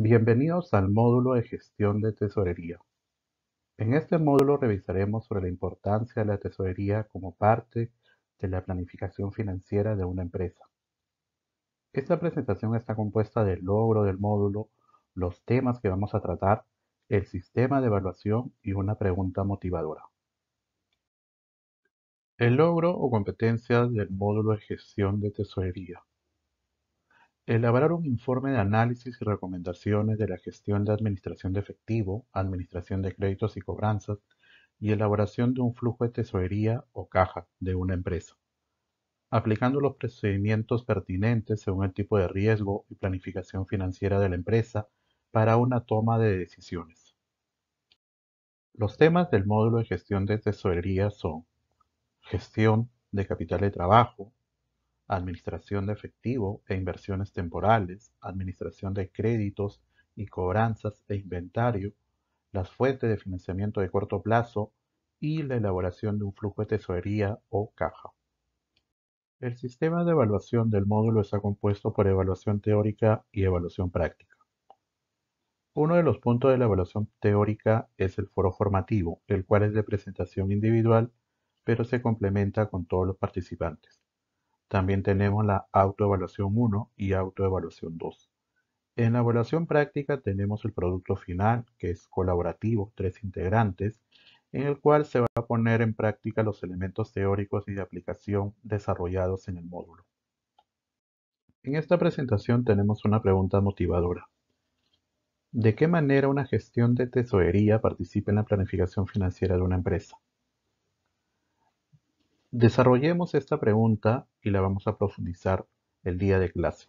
Bienvenidos al módulo de gestión de tesorería. En este módulo revisaremos sobre la importancia de la tesorería como parte de la planificación financiera de una empresa. Esta presentación está compuesta del logro del módulo, los temas que vamos a tratar, el sistema de evaluación y una pregunta motivadora. El logro o competencia del módulo de gestión de tesorería. Elaborar un informe de análisis y recomendaciones de la gestión de administración de efectivo, administración de créditos y cobranzas y elaboración de un flujo de tesorería o caja de una empresa, aplicando los procedimientos pertinentes según el tipo de riesgo y planificación financiera de la empresa para una toma de decisiones. Los temas del módulo de gestión de tesorería son gestión de capital de trabajo, administración de efectivo e inversiones temporales, administración de créditos y cobranzas e inventario, las fuentes de financiamiento de corto plazo y la elaboración de un flujo de tesorería o caja. El sistema de evaluación del módulo está compuesto por evaluación teórica y evaluación práctica. Uno de los puntos de la evaluación teórica es el foro formativo, el cual es de presentación individual, pero se complementa con todos los participantes. También tenemos la autoevaluación 1 y autoevaluación 2. En la evaluación práctica tenemos el producto final, que es colaborativo, tres integrantes, en el cual se va a poner en práctica los elementos teóricos y de aplicación desarrollados en el módulo. En esta presentación tenemos una pregunta motivadora. ¿De qué manera una gestión de tesorería participa en la planificación financiera de una empresa? Desarrollemos esta pregunta y la vamos a profundizar el día de clase.